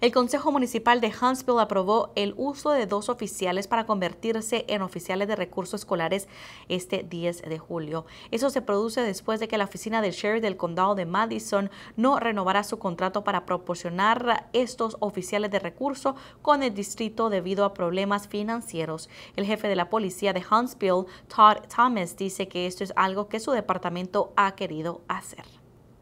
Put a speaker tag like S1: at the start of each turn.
S1: El Consejo Municipal de Huntsville aprobó el uso de dos oficiales para convertirse en oficiales de recursos escolares este 10 de julio. Eso se produce después de que la oficina del sheriff del condado de Madison no renovará su contrato para proporcionar estos oficiales de recursos con el distrito debido a problemas financieros. El jefe de la policía de Huntsville, Todd Thomas, dice que esto es algo que su departamento ha querido hacer.